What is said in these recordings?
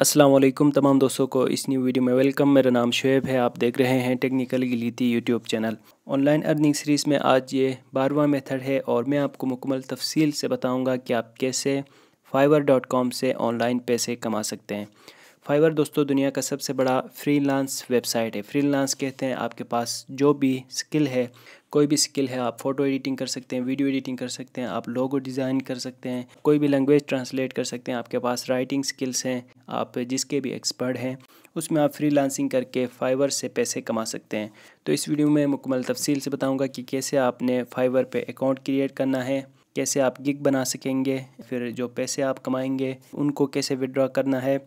असलम तमाम दोस्तों को इस न्यू वीडियो में वेलकम मेरा नाम शुएब है आप देख रहे हैं टेक्निकल गिलीती YouTube channel online earning series में आज ये बारवा मेथड है और मैं आपको मुकम्मल तफसील से बताऊंगा कि आप कैसे फाइवर डॉट कॉम से ऑनलाइन पैसे कमा सकते हैं फाइवर दोस्तों दुनिया का सबसे बड़ा लांस वेबसाइट है लांस कहते हैं आपके पास जो भी स्किल है कोई भी स्किल है आप फोटो एडिटिंग कर सकते हैं वीडियो एडिटिंग कर सकते हैं आप लोगो डिज़ाइन कर सकते हैं कोई भी लैंग्वेज ट्रांसलेट कर सकते हैं आपके पास राइटिंग स्किल्स हैं आप जिसके भी एक्सपर्ट हैं उसमें आप फ्रीलांसिंग करके फाइवर से पैसे कमा सकते हैं तो इस वीडियो में मुकमल तफसील से बताऊँगा कि कैसे आपने फाइवर पर अकाउंट क्रिएट करना है कैसे आप गिग बना सकेंगे फिर जो पैसे आप कमाएंगे उनको कैसे विड्रॉ करना है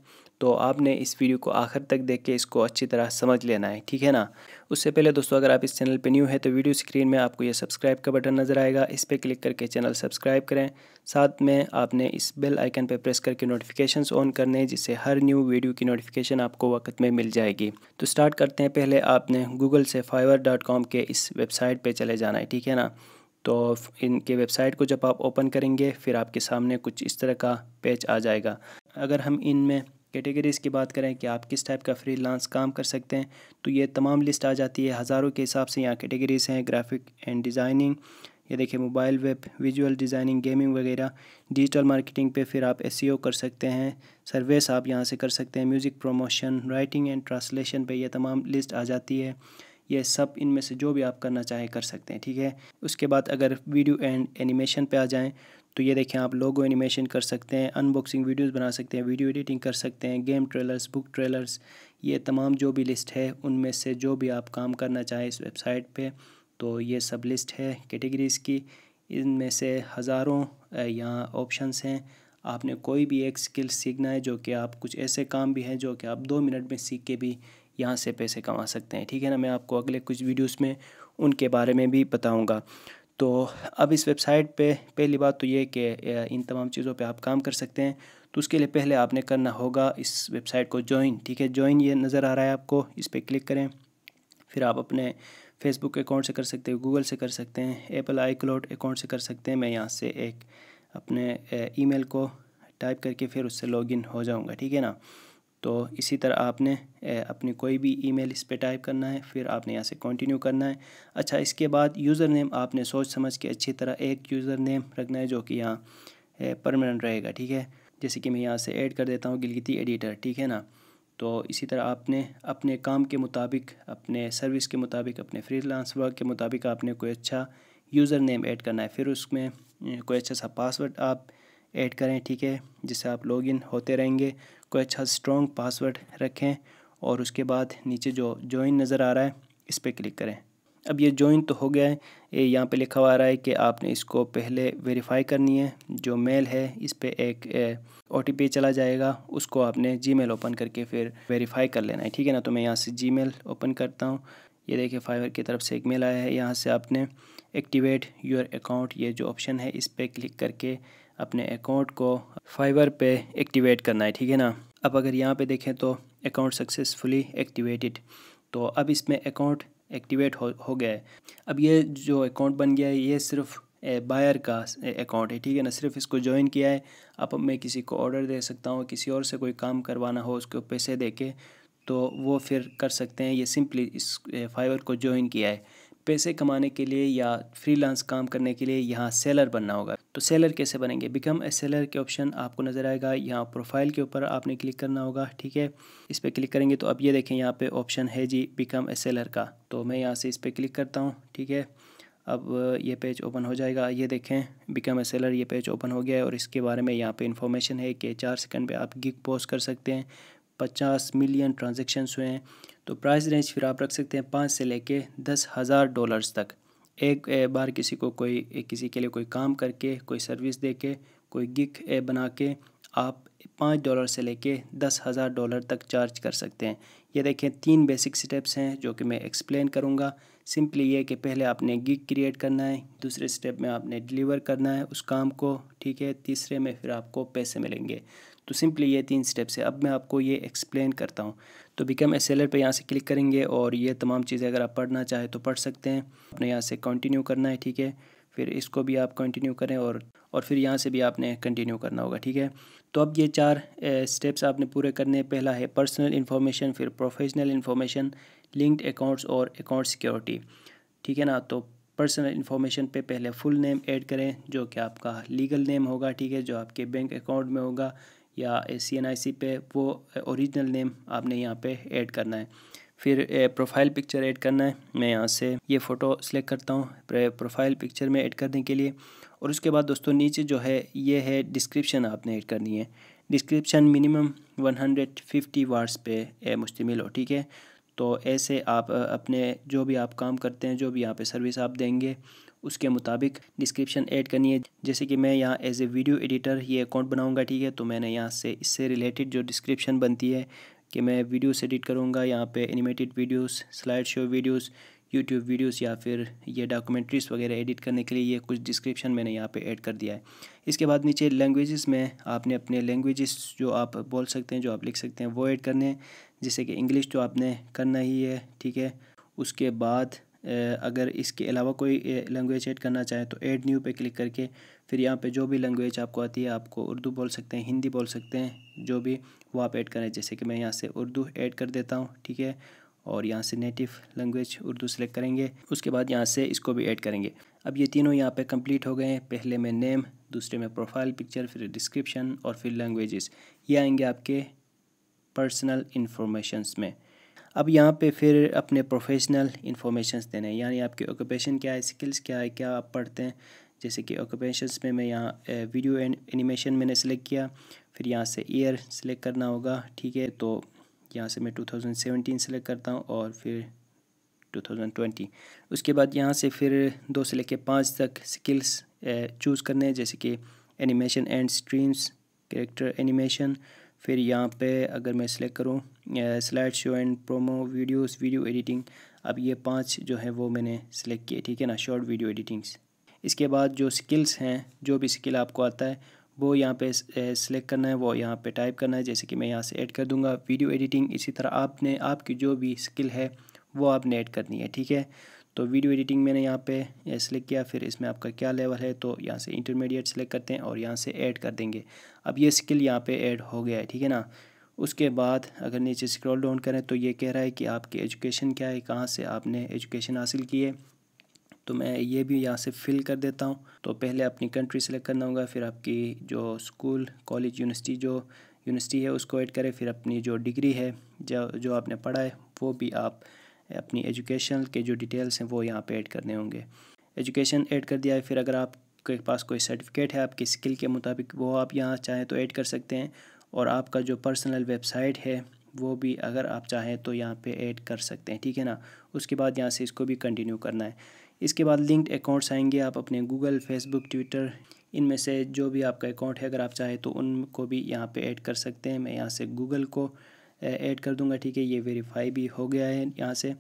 तो आपने इस वीडियो को आखिर तक देख के इसको अच्छी तरह समझ लेना है ठीक है ना उससे पहले दोस्तों अगर आप इस चैनल पर न्यू है तो वीडियो स्क्रीन में आपको यह सब्सक्राइब का बटन नज़र आएगा इस पर क्लिक करके चैनल सब्सक्राइब करें साथ में आपने इस बेल आइकन पर प्रेस करके नोटिफिकेशन ऑन करने हैं जिससे हर न्यू वीडियो की नोटिफिकेशन आपको वक्त में मिल जाएगी तो स्टार्ट करते हैं पहले आपने गूगल से फाइवर के इस वेबसाइट पर चले जाना है ठीक है ना तो इनके वेबसाइट को जब आप ओपन करेंगे फिर आपके सामने कुछ इस तरह का पेज आ जाएगा अगर हम इनमें कैटेगरीज़ की बात करें कि आप किस टाइप का फ्री काम कर सकते हैं तो ये तमाम लिस्ट आ जाती है हज़ारों के हिसाब से यहाँ कैटेगरीज़ हैं ग्राफिक एंड डिज़ाइनिंग ये देखिए mobile web visual designing gaming वगैरह डिजिटल मार्केटिंग पे फिर आप एस e कर सकते हैं सर्वेस आप यहाँ से कर सकते हैं music promotion writing and translation पे ये तमाम लिस्ट आ जाती है ये सब इनमें से जो भी आप करना चाहें कर सकते हैं ठीक है उसके बाद अगर वीडियो एंड एनिमेशन पे आ जाएं तो ये देखें आप लोगो एनिमेशन कर सकते हैं अनबॉक्सिंग वीडियोस बना सकते हैं वीडियो एडिटिंग कर सकते हैं गेम ट्रेलर्स बुक ट्रेलर्स ये तमाम जो भी लिस्ट है उनमें से जो भी आप काम करना चाहें इस वेबसाइट पर तो ये सब लिस्ट है कैटेगरीज़ की इनमें से हज़ारों यहाँ ऑप्शनस हैं आपने कोई भी एक स्किल सीखना है जो कि आप कुछ ऐसे काम भी हैं जो कि आप दो मिनट में सीख के भी यहाँ से पैसे कमा सकते हैं ठीक है ना मैं आपको अगले कुछ वीडियोस में उनके बारे में भी बताऊँगा तो अब इस वेबसाइट पे पहली बात तो ये कि इन तमाम चीज़ों पे आप काम कर सकते हैं तो उसके लिए पहले आपने करना होगा इस वेबसाइट को ज्वाइन ठीक है ज्वाइन ये नज़र आ रहा है आपको इस पर क्लिक करें फिर आप अपने फेसबुक अकाउंट से कर सकते हैं गूगल से कर सकते हैं एप्पल आई क्लाउड अकाउंट से कर सकते हैं मैं यहाँ से एक अपने ईमेल को टाइप करके फिर उससे लॉगिन हो जाऊँगा ठीक है ना तो इसी तरह आपने अपनी कोई भी ईमेल इस पर टाइप करना है फिर आपने यहाँ से कंटिन्यू करना है अच्छा इसके बाद यूज़र नेम आपने सोच समझ के अच्छी तरह एक यूज़र नेम रखना है जो कि यहाँ परमानेंट रहेगा ठीक है जैसे कि मैं यहाँ से ऐड कर देता हूँ गिलगिती एडिटर ठीक है ना तो इसी तरह आपने अपने काम के मुताबिक अपने सर्विस के मुताबिक अपने फ्रीलांस वर्क के मुताबिक आपने कोई अच्छा यूज़र नेम ऐड करना है फिर उसमें कोई अच्छा सा पासवर्ड आप ऐड करें ठीक है जिससे आप लॉगिन होते रहेंगे इसको अच्छा स्ट्रॉन्ग पासवर्ड रखें और उसके बाद नीचे जो जॉइन नज़र आ रहा है इस पर क्लिक करें अब ये जॉइन तो हो गया है ये यहाँ पे लिखा हुआ आ रहा है कि आपने इसको पहले वेरीफाई करनी है जो मेल है इस पर एक ओ चला जाएगा उसको आपने जी ओपन करके फिर वेरीफाई कर लेना है ठीक है ना तो मैं यहाँ से जी ओपन करता हूँ ये देखिए फाइवर की तरफ से एक मेल आया है यहाँ से आपने एक्टिवेट योर अकाउंट ये जो ऑप्शन है इस पर क्लिक करके अपने अकाउंट को फाइबर पे एक्टिवेट करना है ठीक है ना अब अगर यहाँ पे देखें तो अकाउंट सक्सेसफुली एक्टिवेटेड तो अब इसमें अकाउंट एक्टिवेट हो हो गया है अब ये जो अकाउंट बन गया है ये सिर्फ बायर का अकाउंट है ठीक है ना सिर्फ इसको ज्वाइन किया है अब मैं किसी को ऑर्डर दे सकता हूँ किसी और से कोई काम करवाना हो उसको पैसे दे के तो वो फिर कर सकते हैं ये सिंपली इस फाइबर को ज्वाइन किया है पैसे कमाने के लिए या फ्रीलांस काम करने के लिए यहाँ सेलर बनना होगा तो सेलर कैसे बनेंगे बिकम ए सेलर के ऑप्शन आपको नज़र आएगा यहाँ प्रोफाइल के ऊपर आपने क्लिक करना होगा ठीक है इस पर क्लिक करेंगे तो अब ये देखें यहाँ पे ऑप्शन है जी बिकम ए सेलर का तो मैं यहाँ से इस पर क्लिक करता हूँ ठीक है अब ये पेज ओपन हो जाएगा ये देखें बिकम ए सेलर ये पेज ओपन हो गया है और इसके बारे में यहाँ पर इन्फॉर्मेशन है कि चार सेकेंड में आप गिग पोस्ट कर सकते हैं पचास मिलियन ट्रांजेक्शन्स हुए हैं तो प्राइस रेंज फिर आप रख सकते हैं पाँच से लेके दस हज़ार डॉलर्स तक एक बार किसी को कोई किसी के लिए कोई काम करके कोई सर्विस दे के कोई गिक बना के आप पाँच डॉलर से लेके दस हज़ार डॉलर तक चार्ज कर सकते हैं ये देखें तीन बेसिक स्टेप्स हैं जो कि मैं एक्सप्लेन करूँगा सिंपली ये कि पहले आपने गिग क्रिएट करना है दूसरे स्टेप में आपने डिलीवर करना है उस काम को ठीक है तीसरे में फिर आपको पैसे मिलेंगे तो सिंपली ये तीन स्टेप्स है अब मैं आपको ये एक्सप्लेन करता हूँ तो बिकम ए सेलर पर यहाँ से क्लिक करेंगे और ये तमाम चीज़ें अगर आप पढ़ना चाहें तो पढ़ सकते हैं अपने यहाँ से कंटिन्यू करना है ठीक है फिर इसको भी आप कंटिन्यू करें और और फिर यहाँ से भी आपने कंटिन्यू करना होगा ठीक है तो अब ये चार स्टेप्स आपने पूरे करने पहला है पर्सनल इन्फॉर्मेशन फिर प्रोफेशनल इन्फॉर्मेशन लिंक्ड अकाउंट्स और अकाउंट सिक्योरिटी ठीक है ना तो पर्सनल इन्फॉर्मेशन पे पहले फुल नेम ऐड करें जो कि आपका लीगल नेम होगा ठीक है जो आपके बैंक अकाउंट में होगा या सी एन आई सी पे वो ओरिजिनल नेम आपने यहाँ पे ऐड करना है फिर प्रोफाइल पिक्चर ऐड करना है मैं यहाँ से ये फ़ोटो सेलेक्ट करता हूँ प्रोफाइल पिक्चर में ऐड करने के लिए और उसके बाद दोस्तों नीचे जो है ये है डिस्क्रिप्शन आपने ऐड करनी है डिस्क्रिप्शन मिनिमम 150 वर्ड्स पे मुश्तमिल हो ठीक है तो ऐसे आप अपने जो भी आप काम करते हैं जो भी यहाँ पे सर्विस आप देंगे उसके मुताबिक डिस्क्रिप्शन ऐड करनी है जैसे कि मैं यहाँ एज ए वीडियो एडिटर ये अकाउंट बनाऊँगा ठीक है तो मैंने यहाँ से इससे रिलेटेड जो डिस्क्रिप्शन बनती है कि मैं वीडियोस एडिट करूँगा यहाँ पे animated videos slide show videos YouTube videos या फिर ये डॉक्यूमेंट्रीज़ वगैरह एडिट करने के लिए ये कुछ डिस्क्रिप्शन मैंने यहाँ पे ऐड कर दिया है इसके बाद नीचे लैंग्वेजेस में आपने अपने लैंग्वेजेस जो आप बोल सकते हैं जो आप लिख सकते हैं वो ऐड करने हैं जैसे कि इंग्लिश तो आपने करना ही है ठीक है उसके बाद अगर इसके अलावा कोई लैंग्वेज ऐड करना चाहें तो ऐड न्यू पे क्लिक करके फिर यहाँ पे जो भी लैंग्वेज आपको आती है आपको उर्दू बोल सकते हैं हिंदी बोल सकते हैं जो भी वो आप ऐड करें जैसे कि मैं यहाँ से उर्दू ऐड कर देता हूँ ठीक है और यहाँ से नेटिव लैंग्वेज उर्दू सेलेक्ट करेंगे उसके बाद यहाँ से इसको भी ऐड करेंगे अब ये तीनों यहाँ पे कंप्लीट हो गए हैं पहले में नेम दूसरे में प्रोफाइल पिक्चर फिर डिस्क्रिप्शन और फिर लैंग्वेजेस ये आएंगे आपके पर्सनल इन्फॉर्मेशंस में अब यहाँ पे फिर अपने प्रोफेशनल इन्फॉर्मेशंस देने हैं यानी आपके ऑक्यूपेशन क्या है स्किल्स क्या है क्या आप पढ़ते हैं जैसे कि ऑक्यूपेशंस में मैं यहाँ वीडियो एनिमेशन मैंने सेलेक्ट किया फिर यहाँ से ईयर सेलेक्ट करना होगा ठीक है तो यहाँ से मैं 2017 सेलेक्ट करता हूँ और फिर 2020 उसके बाद यहाँ से फिर दो से लेकर पाँच तक स्किल्स चूज़ करने हैं जैसे कि animation and streams character animation फिर यहाँ पे अगर मैं सिलेक्ट करूँ slide show and promo videos video editing अब ये पांच जो है वो मैंने सिलेक्ट किए ठीक है ना शॉर्ट वीडियो एडिटिंग्स इसके बाद जो स्किल्स हैं जो भी स्किल आपको आता है वो यहाँ पे सिलेक्ट करना है वो यहाँ पे टाइप करना है जैसे कि मैं यहाँ से ऐड कर दूँगा वीडियो एडिटिंग इसी तरह आपने आपकी जो भी स्किल है वो आपने ऐड करनी है ठीक है तो वीडियो एडिटिंग मैंने यहाँ पे सिलेक्ट किया फिर इसमें आपका क्या लेवल है तो यहाँ से इंटरमीडिएट सेलेक्ट करते हैं और यहाँ से ऐड कर देंगे अब ये स्किल यहाँ पर ऐड हो गया है ठीक है ना उसके बाद अगर नीचे स्क्रॉल डाउन करें तो ये कह रहा है कि आपकी एजुकेशन क्या है कहाँ से आपने एजुकेशन हासिल की है तो मैं ये भी यहाँ से फिल कर देता हूँ तो पहले अपनी कंट्री सेलेक्ट करना होगा फिर आपकी जो स्कूल कॉलेज यूनिवर्सिटी जो यूनिवर्सिटी है उसको ऐड करें फिर अपनी जो डिग्री है जो जो आपने पढ़ा है वो भी आप अपनी एजुकेशन के जो डिटेल्स हैं वो यहाँ पे ऐड करने होंगे एजुकेशन ऐड कर दिया है फिर अगर आपके पास कोई सर्टिफिकेट है आपकी स्किल के मुताबिक वो आप यहाँ चाहें तो ऐड कर सकते हैं और आपका जो पर्सनल वेबसाइट है वो भी अगर आप चाहें तो यहाँ पे ऐड कर सकते हैं ठीक है ना उसके बाद यहाँ से इसको भी कंटिन्यू करना है इसके बाद लिंक्ड अकाउंट्स आएंगे आप अपने गूगल फेसबुक ट्विटर इनमें से जो भी आपका अकाउंट है अगर आप चाहें तो उनको भी यहाँ पे ऐड कर सकते हैं मैं यहाँ से गूगल को ऐड कर दूँगा ठीक है ये वेरीफाई भी हो गया है यहाँ से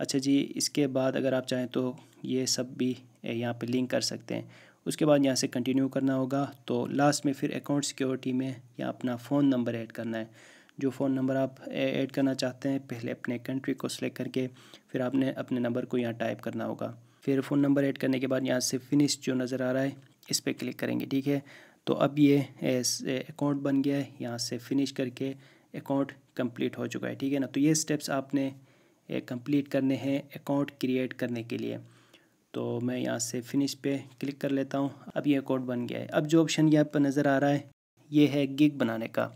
अच्छा जी इसके बाद अगर आप चाहें तो ये सब भी यहाँ पे लिंक कर सकते हैं उसके बाद यहाँ से कंटिन्यू करना होगा तो लास्ट में फिर अकाउंट सिक्योरिटी में यहाँ अपना फ़ोन नंबर ऐड करना है जो फ़ोन नंबर आप ऐड करना चाहते हैं पहले अपने कंट्री को सिलेक्ट करके फिर आपने अपने नंबर को यहाँ टाइप करना होगा फिर फ़ोन नंबर ऐड करने के बाद यहाँ से फिनिश जो नज़र आ रहा है इस पर क्लिक करेंगे ठीक है तो अब ये अकाउंट बन गया है यहाँ से फिनिश करके अकाउंट कंप्लीट हो चुका है ठीक है ना तो ये स्टेप्स आपने कंप्लीट करने हैं अकाउंट क्रिएट करने के लिए तो मैं यहाँ से फिनिश पे क्लिक कर लेता हूँ अब ये अकाउंट बन गया है अब जो ऑप्शन यहाँ पर नज़र आ रहा है ये है गिग बनाने का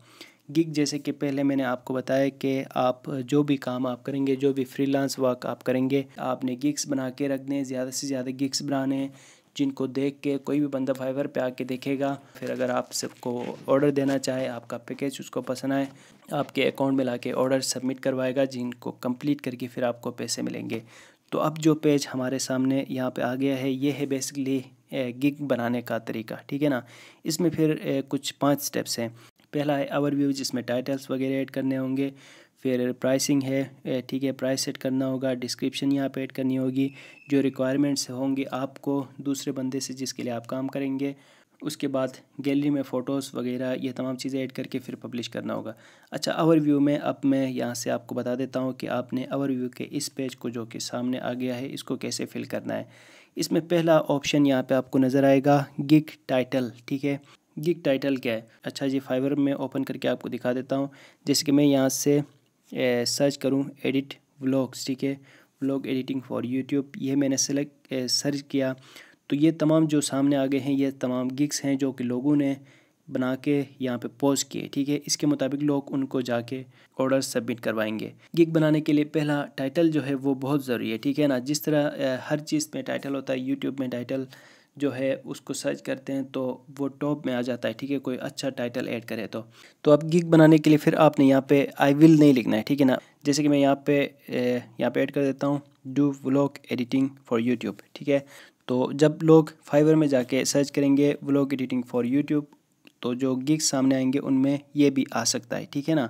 गिग जैसे कि पहले मैंने आपको बताया कि आप जो भी काम आप करेंगे जो भी फ्रीलांस वर्क आप करेंगे आपने गिग्स बना के रखने ज़्यादा से ज़्यादा गिग्स बनाने जिनको देख के कोई भी बंदा फाइवर पे आके देखेगा फिर अगर आप सबको ऑर्डर देना चाहे आपका पैकेज उसको पसंद आए आपके अकाउंट में ला के ऑर्डर सबमिट करवाएगा जिनको कंप्लीट करके फिर आपको पैसे मिलेंगे तो अब जो पेज हमारे सामने यहाँ पे आ गया है ये है बेसिकली गिग बनाने का तरीका ठीक है ना इसमें फिर कुछ पांच स्टेप्स हैं पहला है आवर व्यू जिसमें टाइटल्स वगैरह ऐड करने होंगे फिर प्राइसिंग है ठीक है प्राइस सेट करना होगा डिस्क्रिप्शन यहाँ पे ऐड करनी होगी जो रिक्वायरमेंट्स होंगे आपको दूसरे बंदे से जिसके लिए आप काम करेंगे उसके बाद गैलरी में फ़ोटोज़ वगैरह ये तमाम चीज़ें ऐड करके फिर पब्लिश करना होगा अच्छा आवर व्यू में अब मैं यहाँ से आपको बता देता हूँ कि आपने आवर व्यू के इस पेज को जो कि सामने आ गया है इसको कैसे फिल करना है इसमें पहला ऑप्शन यहाँ पे आपको नज़र आएगा गिग टाइटल ठीक है गिग टाइटल क्या है अच्छा जी फाइबर में ओपन करके आपको दिखा देता हूँ जैसे कि मैं यहाँ से ए, सर्च करूँ एडिट व्लॉग्स ठीक है व्लॉग एडिटिंग फॉर यूट्यूब ये मैंने सेलेक्ट सर्च किया तो ये तमाम जो सामने आ गए हैं ये तमाम गिग्स हैं जो कि लोगों ने बना के यहाँ पे पोस्ट किए ठीक है इसके मुताबिक लोग उनको जाके ऑर्डर सबमिट करवाएंगे गिग बनाने के लिए पहला टाइटल जो है वो बहुत ज़रूरी है ठीक है ना जिस तरह हर चीज़ में टाइटल होता है यूट्यूब में टाइटल जो है उसको सर्च करते हैं तो वो टॉप में आ जाता है ठीक है कोई अच्छा टाइटल ऐड करे तो तो अब गिग बनाने के लिए फिर आपने यहाँ पे आई विल नहीं लिखना है ठीक है ना जैसे कि मैं यहाँ पे यहाँ पे ऐड कर देता हूँ do vlog editing for YouTube ठीक है तो जब लोग फाइवर में जाके सर्च करेंगे व्लॉग एडिटिंग फॉर यूट्यूब तो जो गिग सामने आएंगे उनमें ये भी आ सकता है ठीक है ना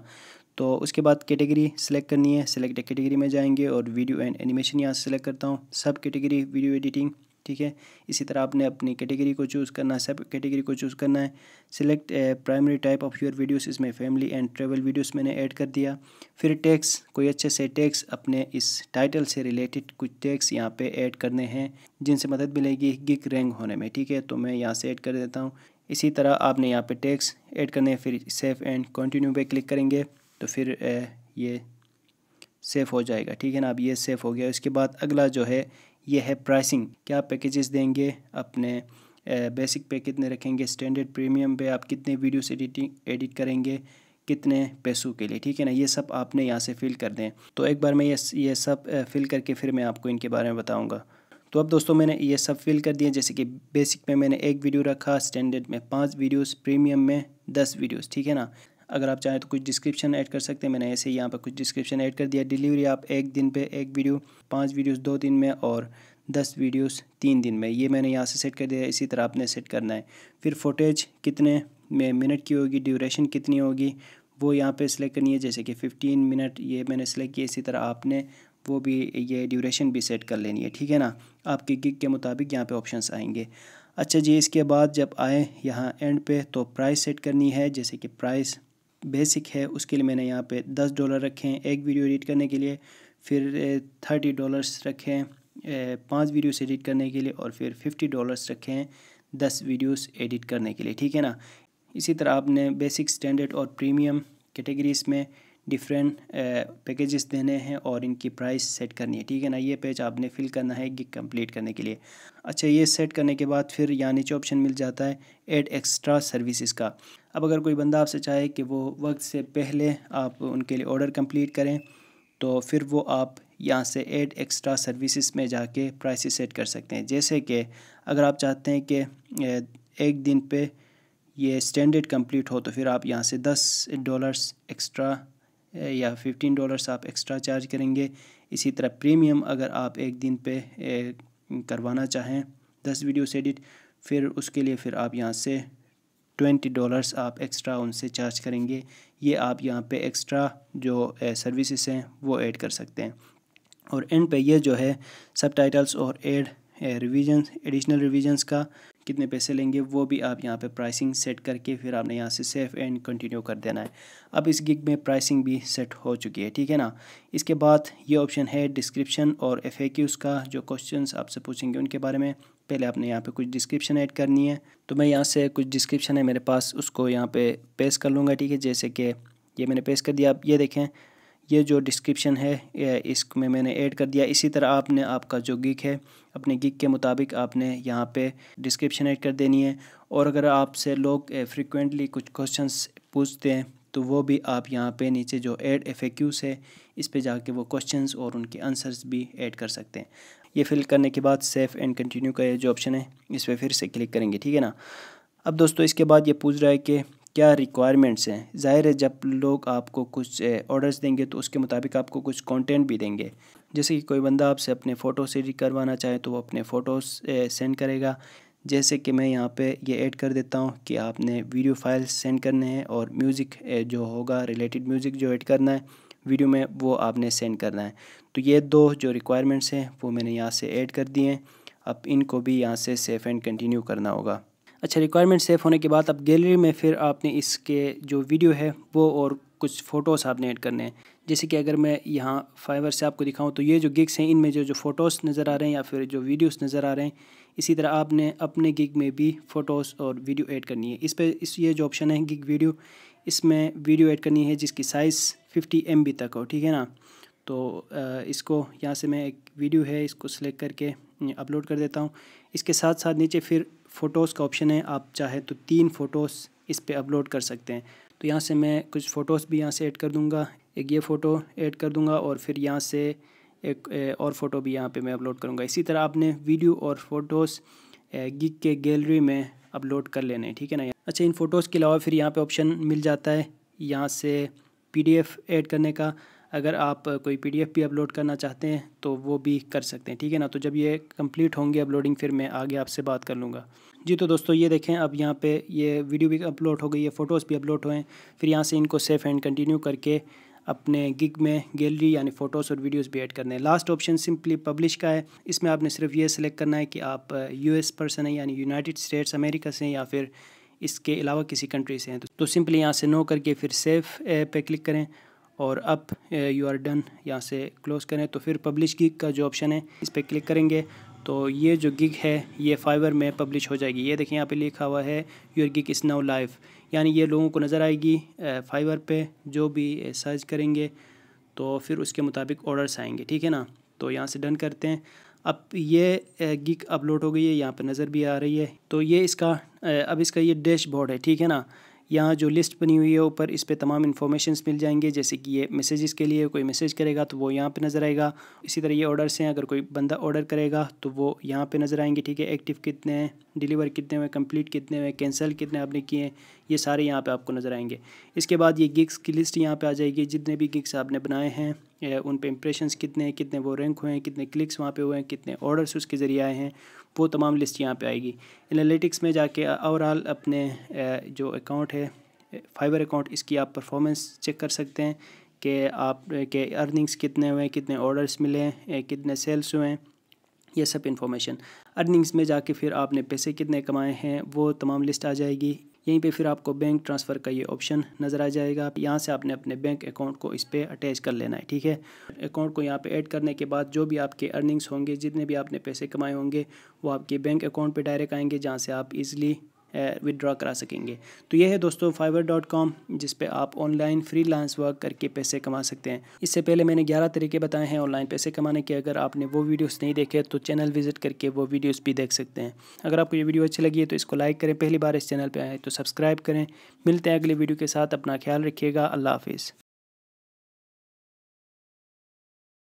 तो उसके बाद कैटेगरी सेलेक्ट करनी है सेलेक्ट कैटेगरी में जाएंगे और वीडियो एंड एनिमेशन यहाँ सेलेक्ट करता हूँ सब कैटेगरी वीडियो एडिटिंग ठीक है इसी तरह आपने अपनी कैटेगरी को चूज़ करना है सब कैटेगरी को चूज़ करना है select primary type of your videos इसमें फैमिली एंड ट्रेवल वीडियोस मैंने ऐड कर दिया फिर टैक्स कोई अच्छे से टैक्स अपने इस टाइटल से रिलेटेड कुछ टैक्स यहाँ पे ऐड करने हैं जिनसे मदद मिलेगी गिक रैंक होने में ठीक है तो मैं यहाँ से ऐड कर देता हूँ इसी तरह आपने यहाँ पर टैक्स एड करने फिर सेफ एंड कंटिन्यू पे क्लिक करेंगे तो फिर ये सेफ़ हो जाएगा ठीक है ना अब ये सेफ़ हो गया इसके बाद अगला जो है ये है प्राइसिंग क्या पैकेजेस देंगे अपने बेसिक पे कितने रखेंगे स्टैंडर्ड प्रीमियम पे आप कितने वीडियोस एडिटिंग एडिट करेंगे कितने पैसों के लिए ठीक है ना ये सब आपने यहाँ से फिल कर दें तो एक बार मैं ये ये सब फिल करके फिर मैं आपको इनके बारे में बताऊँगा तो अब दोस्तों मैंने ये सब फिल कर दिए जैसे कि बेसिक में मैंने एक वीडियो रखा स्टैंडर्ड में पाँच वीडियोज प्रीमियम में दस वीडियोज ठीक है ना अगर आप चाहें तो कुछ डिस्क्रिप्शन ऐड कर सकते हैं मैंने ऐसे ही यहाँ पर कुछ डिस्क्रिप्शन ऐड कर दिया डिलीवरी आप एक दिन पे एक वीडियो पाँच वीडियोस दो दिन में और दस वीडियोस तीन दिन में ये मैंने यहाँ से सेट कर दिया इसी तरह आपने सेट करना है फिर फोटेज कितने में मिनट की होगी ड्यूरेशन कितनी होगी वो यहाँ पर सिलेक्ट करनी है जैसे कि फिफ्टीन मिनट ये मैंने सिलेक्ट किया इसी तरह आपने वो भी ये ड्यूरेशन भी सेट कर लेनी है ठीक है ना आपके गिग के मुताबिक यहाँ पर ऑप्शन आएंगे अच्छा जी इसके बाद जब आए यहाँ एंड पे तो प्राइस सेट करनी है जैसे कि प्राइस बेसिक है उसके लिए मैंने यहाँ पे दस डॉलर रखे हैं एक वीडियो एडिट करने के लिए फिर थर्टी डॉलर्स रखे हैं पाँच वीडियोस एडिट करने के लिए और फिर फिफ्टी डॉलर्स रखे हैं दस वीडियोस एडिट करने के लिए ठीक है ना इसी तरह आपने बेसिक स्टैंडर्ड और प्रीमियम कैटेगरीज़ में डिफरेंट पैकेजेस uh, देने हैं और इनकी प्राइस सेट करनी है ठीक है ना ये पेज आपने फिल करना है कि कंप्लीट करने के लिए अच्छा ये सेट करने के बाद फिर यहाँ नीचे ऑप्शन मिल जाता है एड एक्स्ट्रा सर्विसेज का अब अगर कोई बंदा आपसे चाहे कि वो वक्त से पहले आप उनके लिए ऑर्डर कंप्लीट करें तो फिर वो आप यहाँ से एड एक्स्ट्रा सर्विसेज में जाके प्राइस सेट कर सकते हैं जैसे कि अगर आप चाहते हैं कि uh, एक दिन पे ये स्टैंडर्ड कंप्लीट हो तो फिर आप यहाँ से दस डॉलर्स एक्स्ट्रा या फिफ्टीन डॉलर्स आप एक्स्ट्रा चार्ज करेंगे इसी तरह प्रीमियम अगर आप एक दिन पे करवाना चाहें दस वीडियोस एडिट फिर उसके लिए फिर आप यहाँ से ट्वेंटी डॉलर्स आप एक्स्ट्रा उनसे चार्ज करेंगे ये आप यहाँ पे एक्स्ट्रा जो सर्विसेज हैं वो ऐड कर सकते हैं और एंड पे ये जो है सब टाइटल्स और एड रिविजन एडिशनल रिविजन्स का कितने पैसे लेंगे वो भी आप यहाँ पे प्राइसिंग सेट करके फिर आपने यहाँ से सेफ एंड कंटिन्यू कर देना है अब इस गिग में प्राइसिंग भी सेट हो चुकी है ठीक है ना इसके बाद ये ऑप्शन है डिस्क्रिप्शन और एफ का जो क्वेश्चन आपसे पूछेंगे उनके बारे में पहले आपने यहाँ पे कुछ डिस्क्रिप्शन ऐड करनी है तो मैं यहाँ से कुछ डिस्क्रिप्शन है मेरे पास उसको यहाँ पे पेश कर लूँगा ठीक है जैसे कि ये मैंने पेश कर दिया आप ये देखें ये जो डिस्क्रिप्शन है इसमें मैंने ऐड कर दिया इसी तरह आपने आपका जो गिक है अपने गिक के मुताबिक आपने यहाँ पे डिस्क्रिप्शन ऐड कर देनी है और अगर आपसे लोग फ्रिक्वेंटली कुछ क्वेश्चंस पूछते हैं तो वो भी आप यहाँ पे नीचे जो एड एफ है इस पर जाके वो क्वेश्चन और उनके आंसर्स भी ऐड कर सकते हैं ये फिल करने के बाद सेफ एंड कंटिन्यू का ये जो ऑप्शन है इस पर फिर से क्लिक करेंगे ठीक है ना अब दोस्तों इसके बाद ये पूछ रहा है कि क्या रिक्वायरमेंट्स हैं ज़ाहिर है जब लोग आपको कुछ ऑर्डर्स देंगे तो उसके मुताबिक आपको कुछ कंटेंट भी देंगे जैसे कि कोई बंदा आपसे अपने फ़ोटो से करवाना चाहे तो वो अपने फ़ोटोज़ सेंड करेगा जैसे कि मैं यहाँ पे ये ऐड कर देता हूँ कि आपने वीडियो फाइल सेंड करने हैं और म्यूज़िक जो होगा रिलेटेड म्यूज़िक जो ऐड करना है वीडियो में वो आपने सेंड करना है तो ये दो जो रिक्वायरमेंट्स हैं वो मैंने यहाँ से ऐड कर दिए हैं अब इनको भी यहाँ से सेफ एंड कंटिन्यू करना होगा अच्छा रिक्वायरमेंट सेफ़ होने के बाद अब गैलरी में फिर आपने इसके जो वीडियो है वो और कुछ फ़ोटोज़ आपने ऐड करने हैं जैसे कि अगर मैं यहाँ फाइवर से आपको दिखाऊं तो ये जो गिग्स हैं इनमें जो जो फ़ोटोज़ नज़र आ रहे हैं या फिर जो वीडियोस नज़र आ रहे हैं इसी तरह आपने अपने गिग में भी फ़ोटोज़ और वीडियो ऐड करनी है इस पर इस ये जो ऑप्शन है गिग वीडियो इसमें वीडियो ऐड करनी है जिसकी साइज़ फिफ्टी एम तक हो ठीक है ना तो इसको यहाँ से मैं एक वीडियो है इसको सेलेक्ट करके अपलोड कर देता हूँ इसके साथ साथ नीचे फिर फ़ोटोज़ का ऑप्शन है आप चाहे तो तीन फ़ोटोज़ इस पर अपलोड कर सकते हैं तो यहाँ से मैं कुछ फ़ोटोज़ भी यहाँ से ऐड कर दूँगा एक ये फ़ोटो ऐड कर दूँगा और फिर यहाँ से एक और फ़ोटो भी यहाँ पे मैं अपलोड करूँगा इसी तरह आपने वीडियो और फ़ोटोज़ गिग के गैलरी में अपलोड कर लेने हैं ठीक है ना अच्छा इन फ़ोटोज़ के अलावा फिर यहाँ पे ऑप्शन मिल जाता है यहाँ से पीडीएफ ऐड करने का अगर आप कोई पी भी अपलोड करना चाहते हैं तो वो भी कर सकते हैं ठीक है ना तो जब ये कंप्लीट होंगे अपलोडिंग फिर मैं आगे आपसे बात कर लूँगा जी तो दोस्तों ये देखें अब यहाँ पे ये वीडियो भी अपलोड हो गई है फ़ोटोज़ भी अपलोड हुए हैं फिर यहाँ से इनको सेफ एंड कंटिन्यू करके अपने गिग में गैलरी यानी फ़ोटोज़ और वीडियोस भी ऐड करने हैं लास्ट ऑप्शन सिंपली पब्लिश का है इसमें आपने सिर्फ ये सिलेक्ट करना है कि आप यूएस uh, पर्सन हैं यानी यूनाइटेड स्टेट्स अमेरिका से हैं या फिर इसके अलावा किसी कंट्री से हैं तो, तो सिंपली यहाँ से नो करके फिर सेफ पे क्लिक करें और अप यू आर डन यहाँ से क्लोज़ करें तो फिर पब्लिश गिग का जो ऑप्शन है इस पर क्लिक करेंगे तो ये जो गिग है ये फाइवर में पब्लिश हो जाएगी ये देखें यहाँ पे लिखा हुआ है your gig is now live यानी ये लोगों को नज़र आएगी फाइवर पे जो भी सर्च करेंगे तो फिर उसके मुताबिक ऑर्डर्स आएंगे ठीक है ना तो यहाँ से डन करते हैं अब ये गिग अपलोड हो गई है यहाँ पर नज़र भी आ रही है तो ये इसका अब इसका ये डैशबोर्ड है ठीक है ना यहाँ जो लिस्ट बनी हुई है ऊपर इस पर तमाम इन्फॉर्मेशन मिल जाएंगे जैसे कि ये मैसेजेस के लिए कोई मैसेज करेगा तो वो यहाँ पर नज़र आएगा इसी तरह ये ऑर्डर्स हैं अगर कोई बंदा ऑर्डर करेगा तो वो यहाँ पर नज़र आएंगे ठीक है एक्टिव कितने हैं डिलीवर कितने हुए कंप्लीट कितने हुए कैंसिल कितने आपने किए हैं ये सारे यहाँ पे आपको नज़र आएंगे इसके बाद ये गिग्स की लिस्ट यहाँ पे आ जाएगी जितने भी गिग्स आपने बनाए हैं उन पे इंप्रेशंस कितने हैं कितने वो रैंक हुए हैं कितने क्लिक्स वहाँ पे हुए हैं कितने ऑर्डर्स उसके ज़रिए आए हैं वो तमाम लिस्ट यहाँ पे आएगी एनालिटिक्स में जाके ओवरऑल अपने जो अकाउंट है फाइबर अकाउंट इसकी आप परफॉर्मेंस चेक कर सकते हैं कि आप के अर्निंग्स कितने हुए कितने ऑर्डर्स मिले हैं कितने सेल्स हुए हैं ये सब इन्फॉर्मेशन अर्निंग्स में जाके फिर आपने पैसे कितने कमाए हैं वो तमाम लिस्ट आ जाएगी यहीं पे फिर आपको बैंक ट्रांसफ़र का ये ऑप्शन नज़र आ जाएगा यहाँ से आपने अपने बैंक अकाउंट को इस पर अटैच कर लेना है ठीक है अकाउंट को यहाँ पे ऐड करने के बाद जो भी आपके अर्निंग्स होंगे जितने भी आपने पैसे कमाए होंगे वो आपके बैंक अकाउंट पर डायरेक्ट आएंगे जहाँ से आप इज़िली विदड्रॉ करा सकेंगे तो ये है दोस्तों फाइवर डॉट कॉम जिस पर आप ऑनलाइन फ्री लांस वर्क करके पैसे कमा सकते हैं इससे पहले मैंने ग्यारह तरीके बताए हैं ऑनलाइन पैसे कमाने के अगर आपने वो वीडियोज़ नहीं देखे तो चैनल विजिट करके वो वीडियोज़ भी देख सकते हैं अगर आपको ये वीडियो अच्छी लगी है तो इसको लाइक करें पहली बार इस चैनल पर आए तो सब्सक्राइब करें मिलते हैं अगले वीडियो के साथ अपना ख्याल रखिएगा अल्लाह हाफिज़